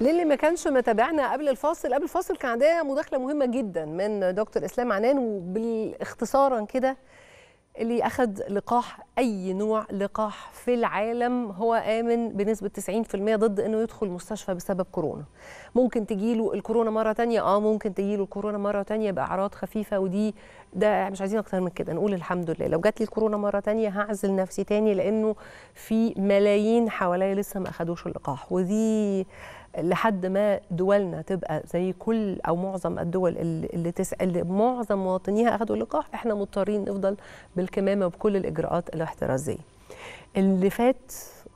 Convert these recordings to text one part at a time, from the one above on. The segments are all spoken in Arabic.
للي ما كانش متابعنا قبل الفاصل قبل الفاصل كان عندنا مداخله مهمه جدا من دكتور اسلام عنان وبالاختصارا كده اللي اخذ لقاح اي نوع لقاح في العالم هو امن بنسبه 90% ضد انه يدخل مستشفى بسبب كورونا ممكن تجيله الكورونا مره تانية اه ممكن تجيله الكورونا مره تانية باعراض خفيفه ودي ده مش عايزين اكتر من كده نقول الحمد لله لو جات لي الكورونا مره تانية هعزل نفسي تاني لانه في ملايين حواليا لسه ما اخدوش اللقاح ودي لحد ما دولنا تبقى زي كل او معظم الدول اللي, تسال اللي معظم مواطنيها اخذوا اللقاح احنا مضطرين نفضل بالكمامه وبكل الاجراءات الاحترازيه. اللي فات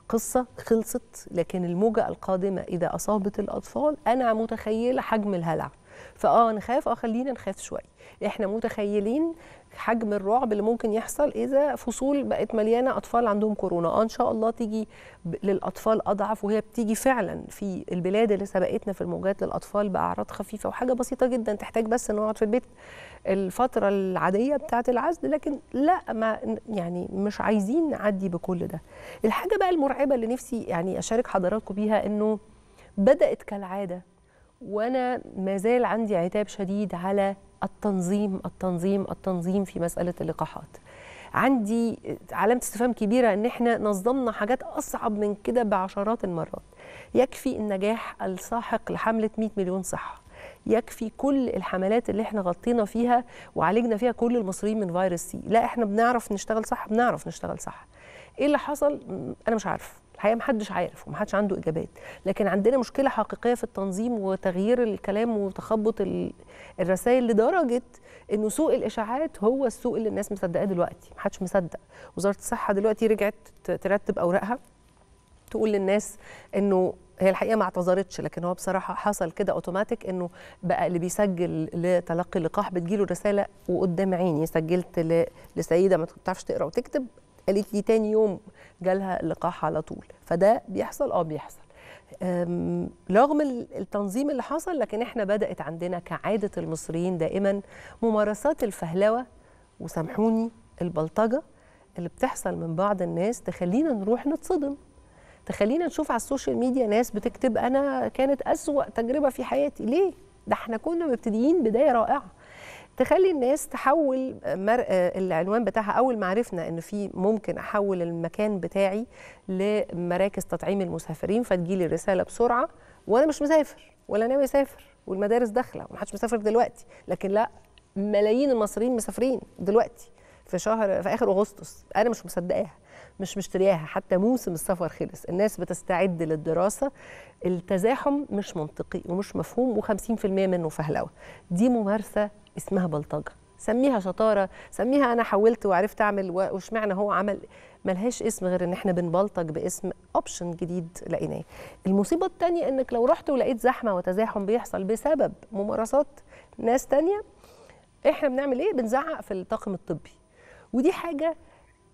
قصه خلصت لكن الموجه القادمه اذا اصابت الاطفال انا متخيله حجم الهلع فاه نخاف اه خلينا نخاف شويه احنا متخيلين حجم الرعب اللي ممكن يحصل اذا فصول بقت مليانه اطفال عندهم كورونا اه ان شاء الله تيجي للاطفال اضعف وهي بتيجي فعلا في البلاد اللي سبقتنا في الموجات للاطفال باعراض خفيفه وحاجه بسيطه جدا تحتاج بس ان نقعد في البيت الفتره العاديه بتاعه العزل لكن لا ما يعني مش عايزين نعدي بكل ده الحاجه بقى المرعبه اللي نفسي يعني اشارك حضراتكم بيها انه بدات كالعاده وانا ما زال عندي عتاب شديد على التنظيم التنظيم التنظيم في مساله اللقاحات عندي علامه استفهام كبيره ان احنا نظمنا حاجات اصعب من كده بعشرات المرات يكفي النجاح الساحق لحمله 100 مليون صحه يكفي كل الحملات اللي احنا غطينا فيها وعالجنا فيها كل المصريين من فيروس سي لا احنا بنعرف نشتغل صح بنعرف نشتغل صح ايه اللي حصل انا مش عارف الحقيقه محدش عارف ومحدش عنده اجابات لكن عندنا مشكله حقيقيه في التنظيم وتغيير الكلام وتخبط الرسائل لدرجه انه سوق الاشاعات هو السوق اللي الناس مصدقاه دلوقتي محدش مصدق وزاره الصحه دلوقتي رجعت ترتب اوراقها تقول للناس انه هي الحقيقه ما اعتذرتش لكن هو بصراحه حصل كده اوتوماتيك انه بقى اللي بيسجل لتلقي اللقاح بتجيله رساله وقدام عيني سجلت لسيده ما بتعرفش تقرا وتكتب قالت لي تاني يوم جالها لقاح على طول فده بيحصل اه بيحصل رغم التنظيم اللي حصل لكن احنا بدات عندنا كعاده المصريين دائما ممارسات الفهلوه وسامحوني البلطجه اللي بتحصل من بعض الناس تخلينا نروح نتصدم تخلينا نشوف على السوشيال ميديا ناس بتكتب انا كانت اسوا تجربه في حياتي ليه ده احنا كنا مبتدئين بدايه رائعه تخلي الناس تحول مر... آه، العنوان بتاعها اول ما عرفنا ان في ممكن احول المكان بتاعي لمراكز تطعيم المسافرين فتجيلي الرساله بسرعه وانا مش مسافر ولا ناوي اسافر والمدارس داخله ومحدش مسافر دلوقتي لكن لا ملايين المصريين مسافرين دلوقتي في شهر في اخر اغسطس انا مش مصدقاها مش مشترياها حتى موسم السفر خلص الناس بتستعد للدراسه التزاحم مش منطقي ومش مفهوم و50% منه فهلوه دي ممارسه اسمها بلطجه سميها شطاره سميها انا حولت وعرفت اعمل واشمعنى هو عمل ملهاش اسم غير ان احنا بنبلطج باسم اوبشن جديد لقيناه المصيبه الثانيه انك لو رحت ولقيت زحمه وتزاحم بيحصل بسبب ممارسات ناس تانية احنا بنعمل ايه بنزعق في الطاقم الطبي ودي حاجه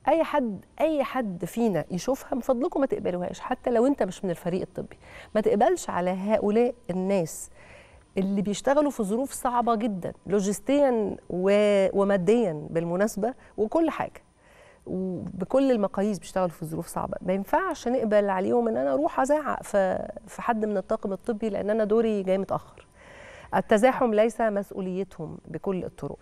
اي حد اي حد فينا يشوفها من فضلكم ما تقبلوهاش حتى لو انت مش من الفريق الطبي ما تقبلش على هؤلاء الناس اللي بيشتغلوا في ظروف صعبه جدا لوجستيا و... وماديا بالمناسبه وكل حاجه وبكل المقاييس بيشتغلوا في ظروف صعبه ما ينفعش نقبل عليهم ان انا اروح ازعق في حد من الطاقم الطبي لان انا دوري جاي متاخر التزاحم ليس مسؤوليتهم بكل الطرق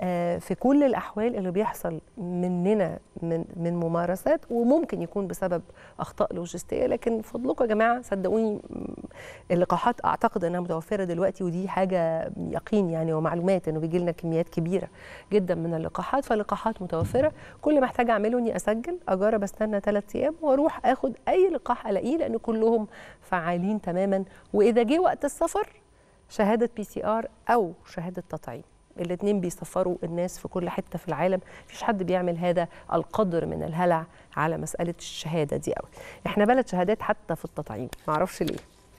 آه، في كل الاحوال اللي بيحصل مننا من من ممارسات وممكن يكون بسبب اخطاء لوجستيه لكن فضلكم يا جماعه صدقوني اللقاحات اعتقد انها متوفره دلوقتي ودي حاجه يقين يعني ومعلومات انه بيجي لنا كميات كبيره جدا من اللقاحات فاللقاحات متوفره كل ما احتاج اعمله اني اسجل اجرب استنى ثلاث ايام واروح اخد اي لقاح الاقيه لان كلهم فعالين تماما واذا جه وقت السفر شهاده بي سي ار او شهاده تطعيم الاثنين بيسفروا الناس في كل حته في العالم مفيش حد بيعمل هذا القدر من الهلع على مساله الشهاده دي قوي احنا بلد شهادات حتى في التطعيم معرفش ليه